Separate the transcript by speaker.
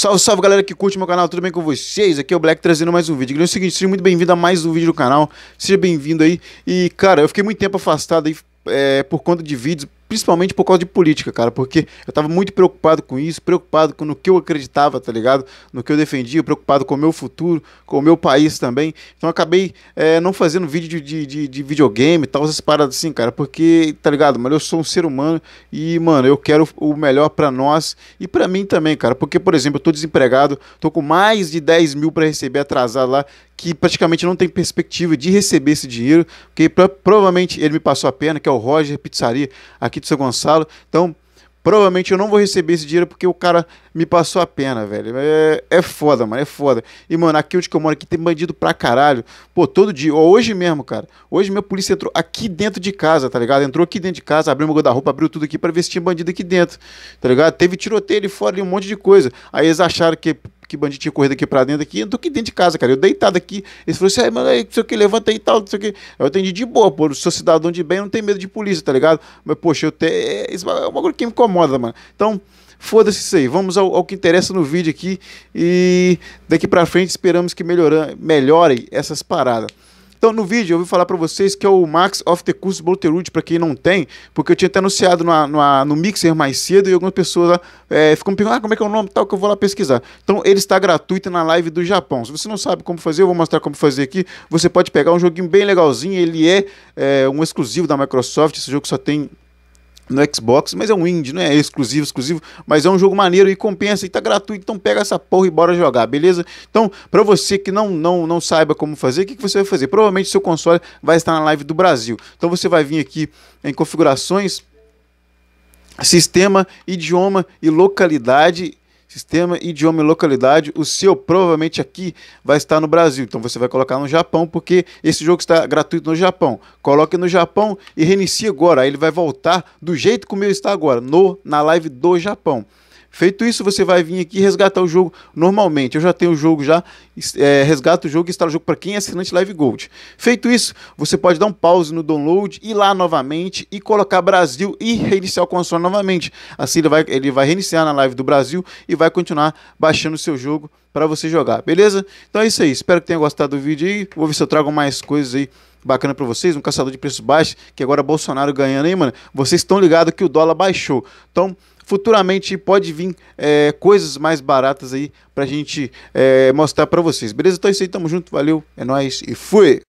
Speaker 1: Salve, salve galera que curte meu canal, tudo bem com vocês? Aqui é o Black trazendo mais um vídeo. Galera, é seguinte, seja muito bem-vindo a mais um vídeo do canal, seja bem-vindo aí. E cara, eu fiquei muito tempo afastado aí é, por conta de vídeos, principalmente por causa de política, cara, porque eu tava muito preocupado com isso, preocupado com no que eu acreditava, tá ligado? No que eu defendia, preocupado com o meu futuro, com o meu país também. Então acabei é, não fazendo vídeo de, de, de videogame e tal, essas paradas assim, cara, porque, tá ligado? Mas eu sou um ser humano e, mano, eu quero o melhor para nós e para mim também, cara, porque, por exemplo, eu tô desempregado, tô com mais de 10 mil para receber atrasado lá, que praticamente não tem perspectiva de receber esse dinheiro, porque pra, provavelmente ele me passou a pena, que é o Roger Pizzaria aqui aqui de São Gonçalo. Então, provavelmente eu não vou receber esse dinheiro porque o cara me passou a pena, velho. É, é foda, mano, é foda. E, mano, aqui onde eu moro, aqui tem bandido pra caralho. Pô, todo dia, hoje mesmo, cara. Hoje minha polícia entrou aqui dentro de casa, tá ligado? Entrou aqui dentro de casa, abriu meu guarda-roupa, abriu tudo aqui pra ver se tinha bandido aqui dentro, tá ligado? Teve tiroteio ali fora, ali, um monte de coisa. Aí eles acharam que que bandido tinha corrido aqui pra dentro aqui, do que dentro de casa, cara. Eu deitado aqui. Eles falaram assim, é, mano, aí, não sei o que, levanta aí e tal, não sei o que. Eu atendi de boa, pô. Eu sou cidadão de bem, não tem medo de polícia, tá ligado? Mas, poxa, eu te... é, isso é um bagulho que me incomoda, mano. Então. Foda-se isso aí, vamos ao, ao, que interessa no vídeo aqui e daqui pra frente esperamos que melhora, melhorem essas paradas. Então, no vídeo, eu vou falar para vocês que é o Max of the Curse Bolterud, para quem não tem, porque eu tinha até anunciado no, no, no Mixer mais cedo e algumas pessoas é, ficam me perguntando ah, como é que é o nome tal, que eu vou lá pesquisar. Então, ele está gratuito na live do Japão. Se você não sabe como fazer, eu vou mostrar como fazer aqui. Você pode pegar um joguinho bem legalzinho, ele é, é um exclusivo da Microsoft, esse jogo só tem no Xbox, mas é um indie, não é exclusivo, exclusivo, mas é um jogo maneiro e compensa e tá gratuito, então pega essa porra e bora jogar, beleza? Então, para você que não não não saiba como fazer, o que, que você vai fazer? Provavelmente seu console vai estar na live do Brasil. Então você vai vir aqui em configurações, sistema, idioma e localidade sistema, idioma e localidade, o seu provavelmente aqui vai estar no Brasil. Então você vai colocar no Japão, porque esse jogo está gratuito no Japão. Coloque no Japão e reinicie agora. Aí ele vai voltar do jeito como ele está agora, no, na live do Japão. Feito isso, você vai vir aqui resgatar o jogo normalmente. Eu já tenho o jogo já, é, resgato o jogo e instala o jogo para quem é assinante Live Gold. Feito isso, você pode dar um pause no download, ir lá novamente e colocar Brasil e reiniciar o console novamente. Assim ele vai, ele vai reiniciar na live do Brasil e vai continuar baixando o seu jogo para você jogar, beleza? Então é isso aí, espero que tenha gostado do vídeo aí. Vou ver se eu trago mais coisas aí bacana para vocês, um caçador de preços baixos, que agora Bolsonaro ganhando aí, mano. Vocês estão ligados que o dólar baixou. Então, Futuramente pode vir é, coisas mais baratas aí pra gente é, mostrar pra vocês. Beleza? Então é isso aí, tamo junto, valeu, é nóis e fui!